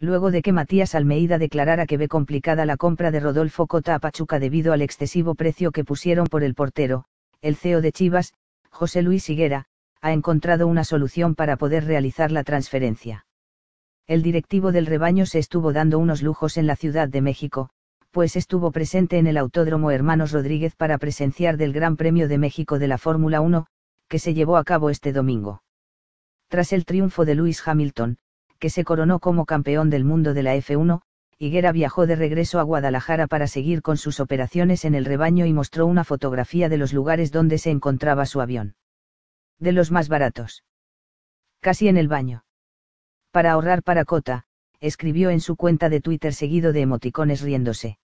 luego de que Matías Almeida declarara que ve complicada la compra de Rodolfo Cota a Pachuca debido al excesivo precio que pusieron por el portero, el CEO de Chivas, José Luis Higuera, ha encontrado una solución para poder realizar la transferencia. El directivo del rebaño se estuvo dando unos lujos en la Ciudad de México, pues estuvo presente en el Autódromo Hermanos Rodríguez para presenciar del Gran Premio de México de la Fórmula 1, que se llevó a cabo este domingo. Tras el triunfo de Luis Hamilton, que se coronó como campeón del mundo de la F1, Higuera viajó de regreso a Guadalajara para seguir con sus operaciones en el rebaño y mostró una fotografía de los lugares donde se encontraba su avión. De los más baratos. Casi en el baño. Para ahorrar para Cota, escribió en su cuenta de Twitter seguido de emoticones riéndose.